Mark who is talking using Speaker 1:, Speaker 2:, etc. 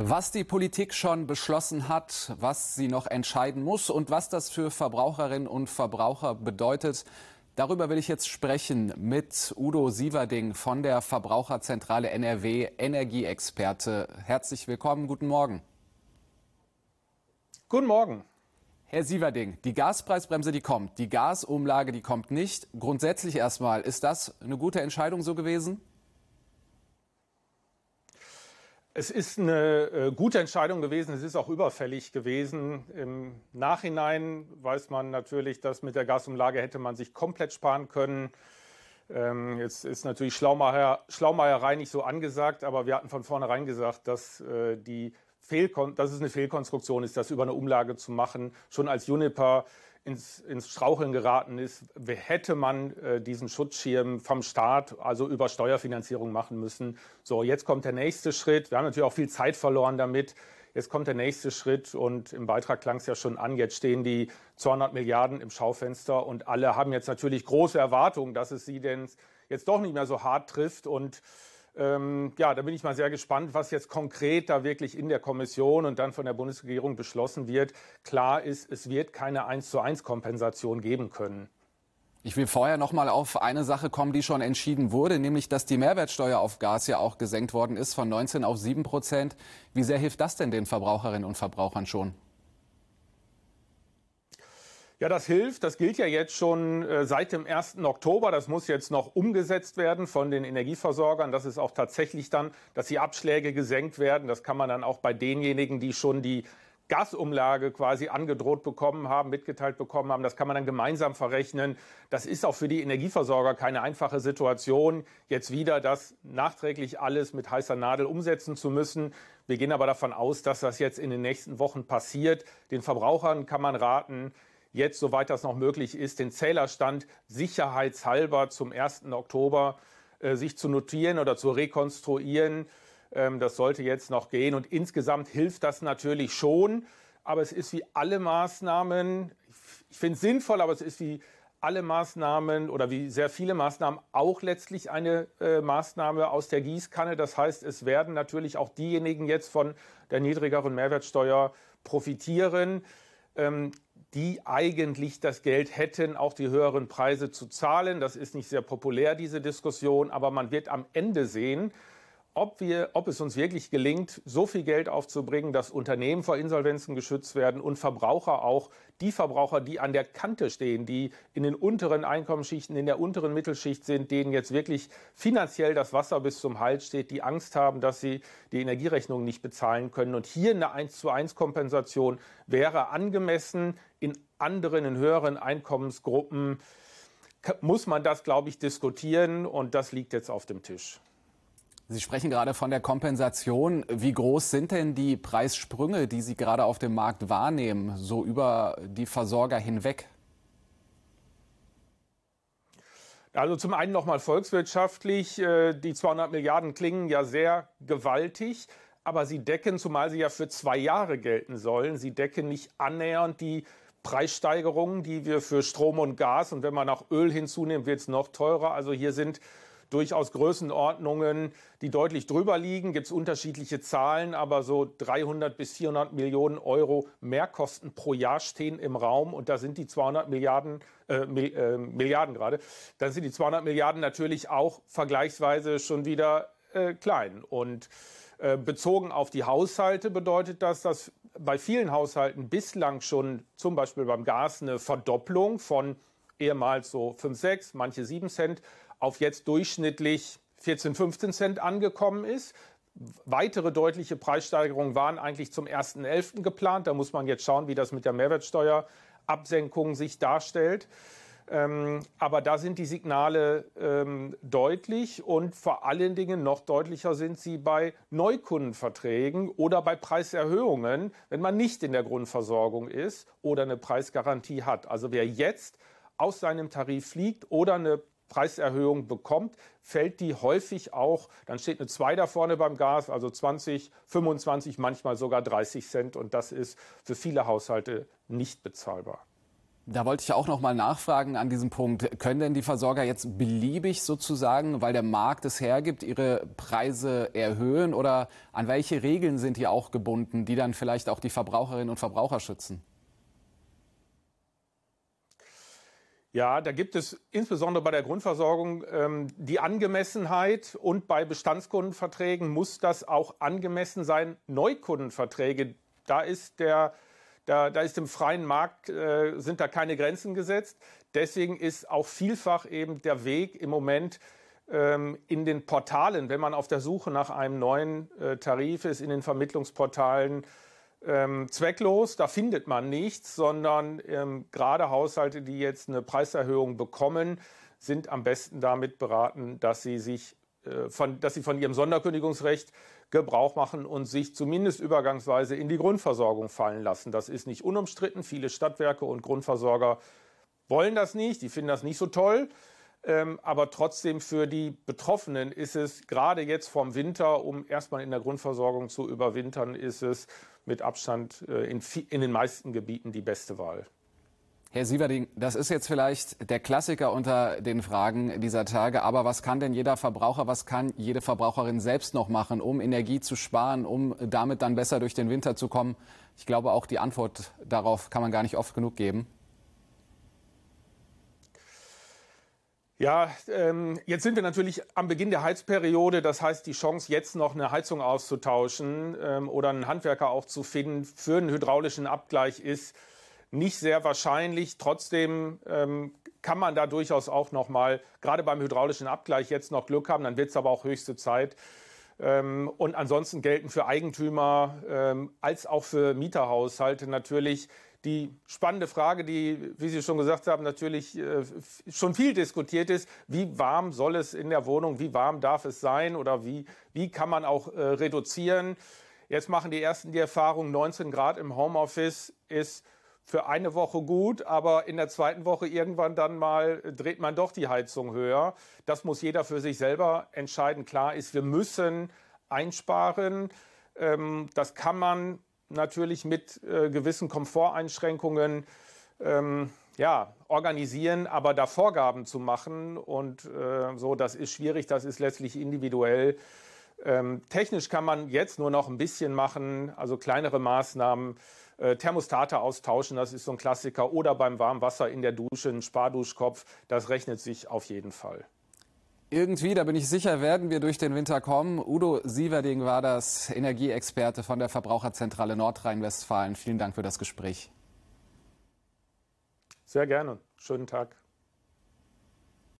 Speaker 1: Was die Politik schon beschlossen hat, was sie noch entscheiden muss und was das für Verbraucherinnen und Verbraucher bedeutet, darüber will ich jetzt sprechen mit Udo Sieverding von der Verbraucherzentrale NRW, Energieexperte. Herzlich willkommen, guten Morgen. Guten Morgen. Herr Sieverding, die Gaspreisbremse, die kommt, die Gasumlage, die kommt nicht. Grundsätzlich erstmal, ist das eine gute Entscheidung so gewesen? Es
Speaker 2: ist eine äh, gute Entscheidung gewesen, es ist auch überfällig gewesen. Im Nachhinein weiß man natürlich, dass mit der Gasumlage hätte man sich komplett sparen können. Ähm, jetzt ist natürlich Schlaumeier, Schlaumeierei nicht so angesagt, aber wir hatten von vornherein gesagt, dass, äh, die Fehlkon dass es eine Fehlkonstruktion ist, das über eine Umlage zu machen. Schon als Juniper ins, ins Straucheln geraten ist, hätte man äh, diesen Schutzschirm vom Staat, also über Steuerfinanzierung machen müssen. So, jetzt kommt der nächste Schritt. Wir haben natürlich auch viel Zeit verloren damit. Jetzt kommt der nächste Schritt und im Beitrag klang es ja schon an, jetzt stehen die 200 Milliarden im Schaufenster und alle haben jetzt natürlich große Erwartungen, dass es sie denn jetzt doch nicht mehr so hart trifft und ähm, ja, da bin ich mal sehr gespannt, was jetzt konkret da wirklich in der Kommission und dann von der Bundesregierung beschlossen wird. Klar ist, es wird
Speaker 1: keine 1 zu 1 Kompensation geben können. Ich will vorher noch mal auf eine Sache kommen, die schon entschieden wurde, nämlich dass die Mehrwertsteuer auf Gas ja auch gesenkt worden ist von 19 auf 7 Prozent. Wie sehr hilft das denn den Verbraucherinnen und Verbrauchern schon?
Speaker 2: Ja, das hilft. Das gilt ja jetzt schon äh, seit dem 1. Oktober. Das muss jetzt noch umgesetzt werden von den Energieversorgern. Das ist auch tatsächlich dann, dass die Abschläge gesenkt werden. Das kann man dann auch bei denjenigen, die schon die Gasumlage quasi angedroht bekommen haben, mitgeteilt bekommen haben. Das kann man dann gemeinsam verrechnen. Das ist auch für die Energieversorger keine einfache Situation, jetzt wieder das nachträglich alles mit heißer Nadel umsetzen zu müssen. Wir gehen aber davon aus, dass das jetzt in den nächsten Wochen passiert. Den Verbrauchern kann man raten, jetzt, soweit das noch möglich ist, den Zählerstand sicherheitshalber zum 1. Oktober äh, sich zu notieren oder zu rekonstruieren. Ähm, das sollte jetzt noch gehen. Und insgesamt hilft das natürlich schon. Aber es ist wie alle Maßnahmen, ich finde es sinnvoll, aber es ist wie alle Maßnahmen oder wie sehr viele Maßnahmen auch letztlich eine äh, Maßnahme aus der Gießkanne. Das heißt, es werden natürlich auch diejenigen jetzt von der niedrigeren Mehrwertsteuer profitieren. Ähm, die eigentlich das Geld hätten, auch die höheren Preise zu zahlen. Das ist nicht sehr populär, diese Diskussion, aber man wird am Ende sehen, ob, wir, ob es uns wirklich gelingt, so viel Geld aufzubringen, dass Unternehmen vor Insolvenzen geschützt werden und Verbraucher auch, die Verbraucher, die an der Kante stehen, die in den unteren Einkommensschichten, in der unteren Mittelschicht sind, denen jetzt wirklich finanziell das Wasser bis zum Hals steht, die Angst haben, dass sie die Energierechnung nicht bezahlen können. Und hier eine 1 zu 1 Kompensation wäre angemessen. In anderen, in höheren Einkommensgruppen muss man das, glaube ich, diskutieren. Und das liegt jetzt auf dem Tisch.
Speaker 1: Sie sprechen gerade von der Kompensation. Wie groß sind denn die Preissprünge, die Sie gerade auf dem Markt wahrnehmen, so über die Versorger hinweg?
Speaker 2: Also zum einen nochmal volkswirtschaftlich. Äh, die 200 Milliarden klingen ja sehr gewaltig, aber sie decken, zumal sie ja für zwei Jahre gelten sollen, sie decken nicht annähernd die Preissteigerungen, die wir für Strom und Gas und wenn man auch Öl hinzunehmen, wird es noch teurer. Also hier sind durchaus Größenordnungen, die deutlich drüber liegen. Gibt es unterschiedliche Zahlen, aber so 300 bis 400 Millionen Euro Mehrkosten pro Jahr stehen im Raum und da sind die 200 Milliarden, äh, äh, Milliarden gerade, dann sind die 200 Milliarden natürlich auch vergleichsweise schon wieder äh, klein. Und äh, bezogen auf die Haushalte bedeutet das, dass bei vielen Haushalten bislang schon zum Beispiel beim Gas eine Verdopplung von ehemals so 5, 6, manche 7 Cent, auf jetzt durchschnittlich 14, 15 Cent angekommen ist. Weitere deutliche Preissteigerungen waren eigentlich zum 1.11. geplant. Da muss man jetzt schauen, wie das mit der Mehrwertsteuerabsenkung sich darstellt. Ähm, aber da sind die Signale ähm, deutlich und vor allen Dingen noch deutlicher sind sie bei Neukundenverträgen oder bei Preiserhöhungen, wenn man nicht in der Grundversorgung ist oder eine Preisgarantie hat. Also wer jetzt aus seinem Tarif fliegt oder eine Preiserhöhung bekommt, fällt die häufig auch, dann steht eine 2 da vorne beim Gas, also 20, 25, manchmal sogar 30 Cent. Und das ist für viele Haushalte nicht bezahlbar.
Speaker 1: Da wollte ich auch noch mal nachfragen an diesem Punkt. Können denn die Versorger jetzt beliebig sozusagen, weil der Markt es hergibt, ihre Preise erhöhen? Oder an welche Regeln sind die auch gebunden, die dann vielleicht auch die Verbraucherinnen und Verbraucher schützen?
Speaker 2: Ja, da gibt es insbesondere bei der Grundversorgung ähm, die Angemessenheit und bei Bestandskundenverträgen muss das auch angemessen sein. Neukundenverträge, da ist der da, da ist im freien Markt äh, sind da keine Grenzen gesetzt. Deswegen ist auch vielfach eben der Weg im Moment ähm, in den Portalen, wenn man auf der Suche nach einem neuen äh, Tarif ist, in den Vermittlungsportalen ähm, zwecklos, da findet man nichts, sondern ähm, gerade Haushalte, die jetzt eine Preiserhöhung bekommen, sind am besten damit beraten, dass sie sich äh, von, dass sie von ihrem Sonderkündigungsrecht Gebrauch machen und sich zumindest übergangsweise in die Grundversorgung fallen lassen. Das ist nicht unumstritten. Viele Stadtwerke und Grundversorger wollen das nicht, die finden das nicht so toll. Ähm, aber trotzdem für die Betroffenen ist es gerade jetzt vom Winter, um erstmal in der Grundversorgung zu überwintern, ist es mit Abstand äh, in, in den meisten Gebieten die beste Wahl.
Speaker 1: Herr Sieverding, das ist jetzt vielleicht der Klassiker unter den Fragen dieser Tage, aber was kann denn jeder Verbraucher, was kann jede Verbraucherin selbst noch machen, um Energie zu sparen, um damit dann besser durch den Winter zu kommen? Ich glaube, auch die Antwort darauf kann man gar nicht oft genug geben.
Speaker 2: Ja, ähm, jetzt sind wir natürlich am Beginn der Heizperiode. Das heißt, die Chance, jetzt noch eine Heizung auszutauschen ähm, oder einen Handwerker auch zu finden für einen hydraulischen Abgleich ist nicht sehr wahrscheinlich. Trotzdem ähm, kann man da durchaus auch noch mal, gerade beim hydraulischen Abgleich, jetzt noch Glück haben. Dann wird es aber auch höchste Zeit. Ähm, und ansonsten gelten für Eigentümer ähm, als auch für Mieterhaushalte natürlich die spannende Frage, die, wie Sie schon gesagt haben, natürlich äh, schon viel diskutiert ist. Wie warm soll es in der Wohnung, wie warm darf es sein oder wie, wie kann man auch äh, reduzieren? Jetzt machen die Ersten die Erfahrung, 19 Grad im Homeoffice ist für eine Woche gut, aber in der zweiten Woche irgendwann dann mal äh, dreht man doch die Heizung höher. Das muss jeder für sich selber entscheiden. Klar ist, wir müssen einsparen. Ähm, das kann man natürlich mit äh, gewissen Komforteinschränkungen ähm, ja, organisieren, aber da Vorgaben zu machen und äh, so, das ist schwierig, das ist letztlich individuell. Ähm, technisch kann man jetzt nur noch ein bisschen machen, also kleinere Maßnahmen, äh, Thermostate austauschen, das ist so ein Klassiker, oder beim Warmwasser in der Dusche, ein Sparduschkopf, das rechnet sich auf jeden Fall.
Speaker 1: Irgendwie, da bin ich sicher, werden wir durch den Winter kommen. Udo Sieverding war das, Energieexperte von der Verbraucherzentrale Nordrhein-Westfalen. Vielen Dank für das Gespräch.
Speaker 2: Sehr gerne. Schönen Tag.